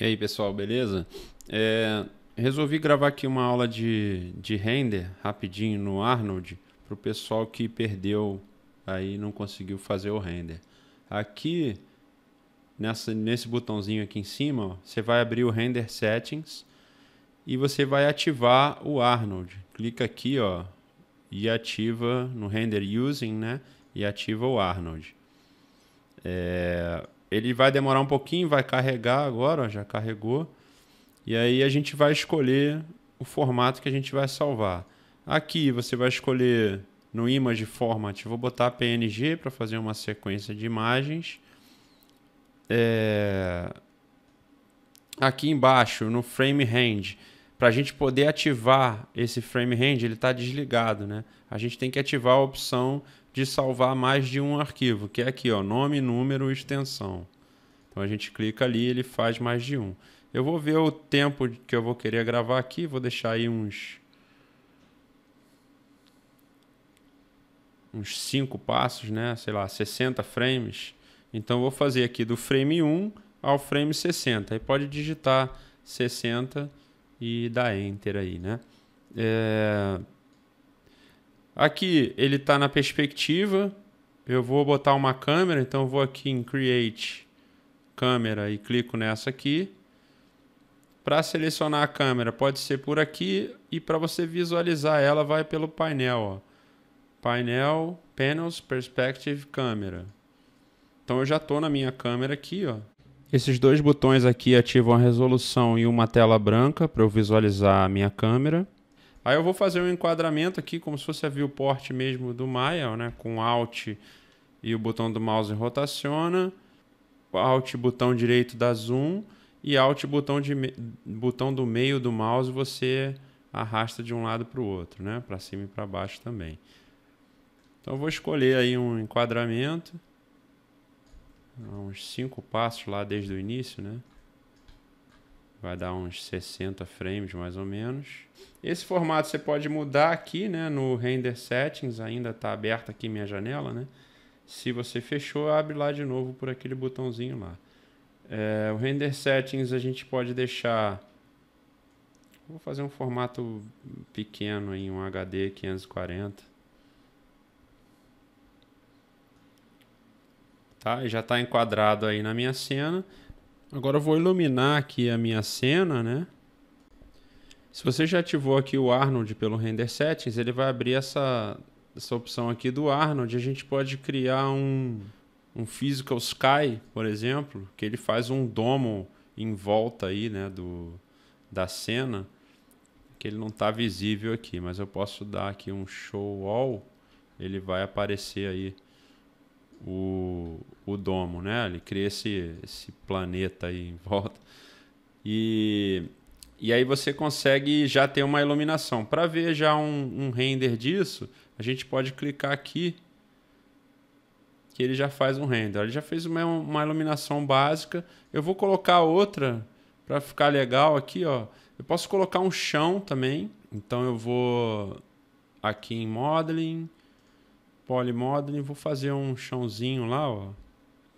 E aí, pessoal, beleza? É, resolvi gravar aqui uma aula de, de render rapidinho no Arnold para o pessoal que perdeu aí não conseguiu fazer o render. Aqui, nessa, nesse botãozinho aqui em cima, ó, você vai abrir o Render Settings e você vai ativar o Arnold. Clica aqui ó, e ativa no Render Using né, e ativa o Arnold. É, ele vai demorar um pouquinho, vai carregar agora, ó, já carregou. E aí a gente vai escolher o formato que a gente vai salvar. Aqui você vai escolher no Image Format, vou botar PNG para fazer uma sequência de imagens. É... Aqui embaixo, no Frame Range, para a gente poder ativar esse Frame Range, ele está desligado. Né? A gente tem que ativar a opção de salvar mais de um arquivo, que é aqui, ó, nome, número, extensão. Então a gente clica ali, ele faz mais de um. Eu vou ver o tempo que eu vou querer gravar aqui, vou deixar aí uns uns 5 passos, né? Sei lá, 60 frames. Então vou fazer aqui do frame 1 ao frame 60. Aí pode digitar 60 e dar enter aí, né? É... Aqui ele está na perspectiva. Eu vou botar uma câmera, então vou aqui em Create Câmera e clico nessa aqui. Para selecionar a câmera, pode ser por aqui e para você visualizar ela vai pelo painel, ó. Painel, Panels, Perspective, Câmera. Então eu já estou na minha câmera aqui, ó. Esses dois botões aqui ativam a resolução e uma tela branca para eu visualizar a minha câmera. Aí eu vou fazer um enquadramento aqui, como se fosse a viewport mesmo do Maya, né? Com Alt e o botão do mouse rotaciona, Alt botão direito da zoom e Alt botão, de, botão do meio do mouse você arrasta de um lado para o outro, né? Para cima e para baixo também. Então eu vou escolher aí um enquadramento, uns cinco passos lá desde o início, né? vai dar uns 60 frames mais ou menos. Esse formato você pode mudar aqui, né, no Render Settings, ainda está aberta aqui minha janela, né? Se você fechou, abre lá de novo por aquele botãozinho lá. É, o Render Settings a gente pode deixar... Vou fazer um formato pequeno em um HD 540. Tá? Já está enquadrado aí na minha cena. Agora eu vou iluminar aqui a minha cena, né? Se você já ativou aqui o Arnold pelo Render Settings, ele vai abrir essa, essa opção aqui do Arnold. A gente pode criar um, um Physical Sky, por exemplo, que ele faz um domo em volta aí, né, do, da cena, que ele não está visível aqui, mas eu posso dar aqui um Show All, ele vai aparecer aí o, o domo, né? Ele cria esse, esse planeta aí em volta. E, e aí você consegue já ter uma iluminação. Para ver já um, um render disso, a gente pode clicar aqui que ele já faz um render. Ele já fez uma, uma iluminação básica. Eu vou colocar outra para ficar legal aqui, ó. Eu posso colocar um chão também. Então eu vou aqui em Modeling Modeling, vou fazer um chãozinho lá, ó.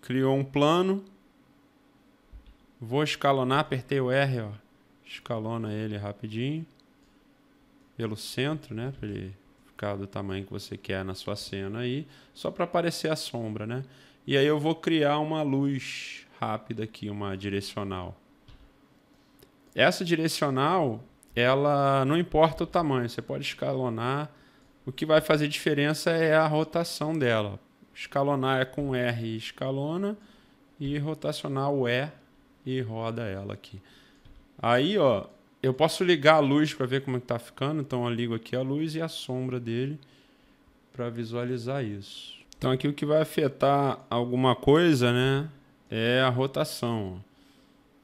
Criou um plano. Vou escalonar, apertei o R, ó. Escalona ele rapidinho. Pelo centro, né? Pra ele ficar do tamanho que você quer na sua cena aí. Só para aparecer a sombra, né? E aí eu vou criar uma luz rápida aqui, uma direcional. Essa direcional, ela não importa o tamanho. Você pode escalonar o que vai fazer diferença é a rotação dela. Escalonar é com R e escalona e rotacionar o E e roda ela aqui. Aí, ó, eu posso ligar a luz para ver como é está ficando, então eu ligo aqui a luz e a sombra dele para visualizar isso. Então aqui o que vai afetar alguma coisa, né, é a rotação.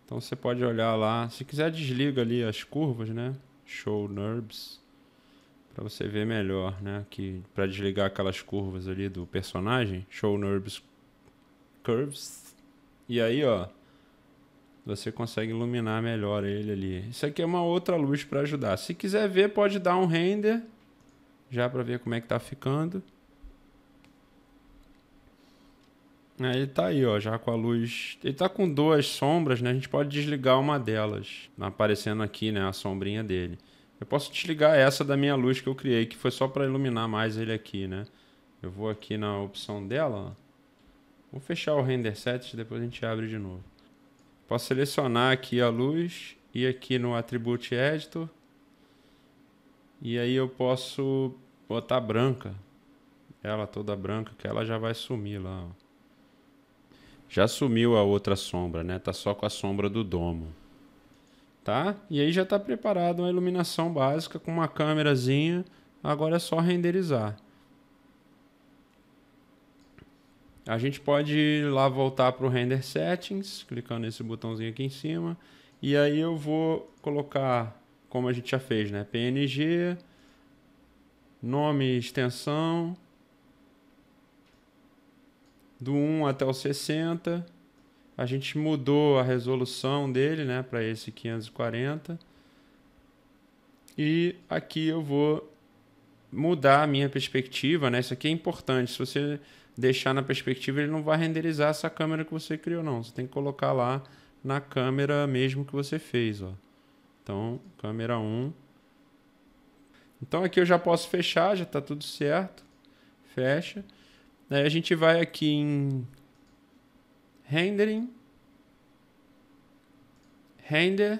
Então você pode olhar lá, se quiser desliga ali as curvas, né? Show NURBS para você ver melhor, né? Que para desligar aquelas curvas ali do personagem, show nerves curves. E aí, ó, você consegue iluminar melhor ele ali. Isso aqui é uma outra luz para ajudar. Se quiser ver, pode dar um render já para ver como é que tá ficando. É, ele tá aí, ó, já com a luz. Ele tá com duas sombras, né? A gente pode desligar uma delas, aparecendo aqui, né, a sombrinha dele. Eu posso desligar essa da minha luz que eu criei, que foi só para iluminar mais ele aqui, né? Eu vou aqui na opção dela. Vou fechar o render set, depois a gente abre de novo. Posso selecionar aqui a luz e aqui no attribute editor. E aí eu posso botar branca. Ela toda branca, que ela já vai sumir lá, ó. Já sumiu a outra sombra, né? Tá só com a sombra do domo tá? E aí já está preparado uma iluminação básica com uma câmerazinha. Agora é só renderizar. A gente pode ir lá voltar para o Render Settings, clicando nesse botãozinho aqui em cima. E aí eu vou colocar, como a gente já fez, né? PNG, nome, extensão, do 1 até o 60. A gente mudou a resolução dele, né, para esse 540. E aqui eu vou mudar a minha perspectiva, né? Isso aqui é importante. Se você deixar na perspectiva, ele não vai renderizar essa câmera que você criou, não. Você tem que colocar lá na câmera mesmo que você fez, ó. Então, câmera 1. Então aqui eu já posso fechar, já está tudo certo. Fecha. Aí a gente vai aqui em rendering, render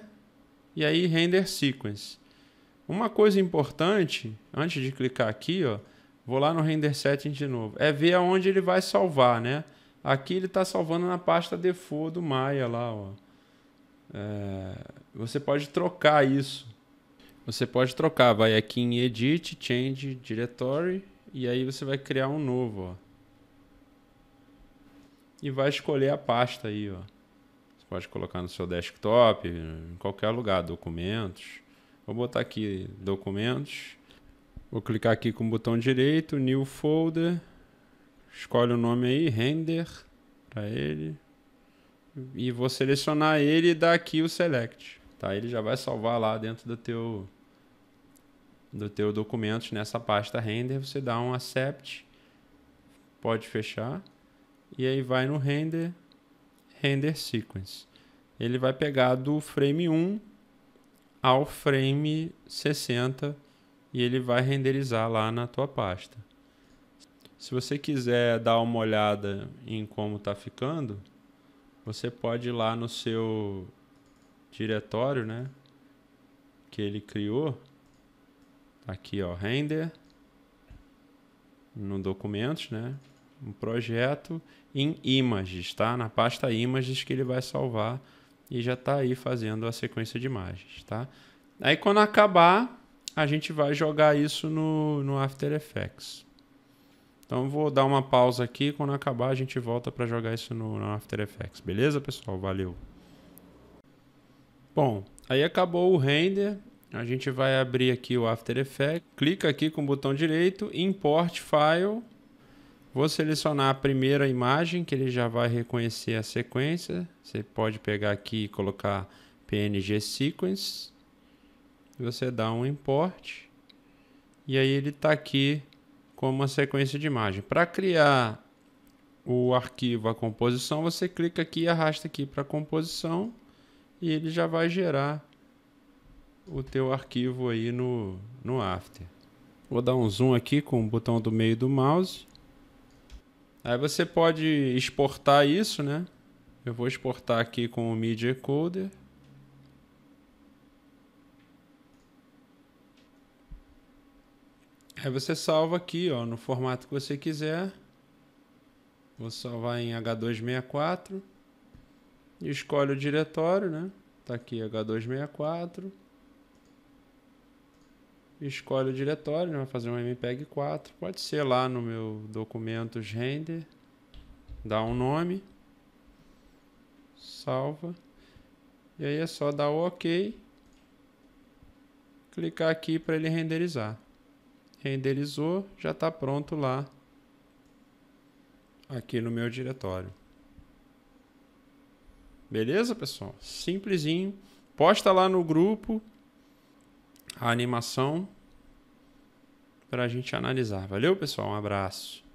e aí render sequence. Uma coisa importante, antes de clicar aqui, ó, vou lá no render settings de novo, é ver aonde ele vai salvar, né? Aqui ele está salvando na pasta default do Maya lá, ó. É, você pode trocar isso. Você pode trocar, vai aqui em Edit, Change Directory e aí você vai criar um novo, ó e vai escolher a pasta aí, ó. Você pode colocar no seu desktop, em qualquer lugar, documentos. Vou botar aqui documentos. Vou clicar aqui com o botão direito, new folder. Escolhe o nome aí, render para ele. E vou selecionar ele e dar aqui o select, tá? Ele já vai salvar lá dentro do teu do teu documento nessa pasta render, você dá um accept. Pode fechar e aí vai no render, render sequence. Ele vai pegar do frame 1 ao frame 60 e ele vai renderizar lá na tua pasta. Se você quiser dar uma olhada em como está ficando, você pode ir lá no seu diretório, né, que ele criou. Tá aqui, ó, render no documentos, né? um projeto em imagens, tá? Na pasta imagens que ele vai salvar e já está aí fazendo a sequência de imagens, tá? Aí quando acabar, a gente vai jogar isso no, no After Effects. Então vou dar uma pausa aqui, quando acabar a gente volta para jogar isso no, no After Effects, beleza pessoal? Valeu! Bom, aí acabou o render, a gente vai abrir aqui o After Effects, clica aqui com o botão direito, import file, Vou selecionar a primeira imagem que ele já vai reconhecer a sequência. Você pode pegar aqui e colocar PNG Sequence. Você dá um import. E aí ele está aqui como uma sequência de imagem. Para criar o arquivo, a composição, você clica aqui e arrasta aqui para a composição. E ele já vai gerar o teu arquivo aí no, no After. Vou dar um zoom aqui com o botão do meio do mouse Aí você pode exportar isso, né? Eu vou exportar aqui com o Media Coder. Aí você salva aqui, ó, no formato que você quiser. Vou salvar em H264. Escolhe o diretório, né? Tá aqui H264 escolhe o diretório, né? vai fazer um MPEG 4, pode ser lá no meu documentos render, dá um nome, salva, e aí é só dar o OK, clicar aqui para ele renderizar. Renderizou, já está pronto lá aqui no meu diretório. Beleza, pessoal? Simplesinho. Posta lá no grupo a animação para a gente analisar. Valeu, pessoal. Um abraço.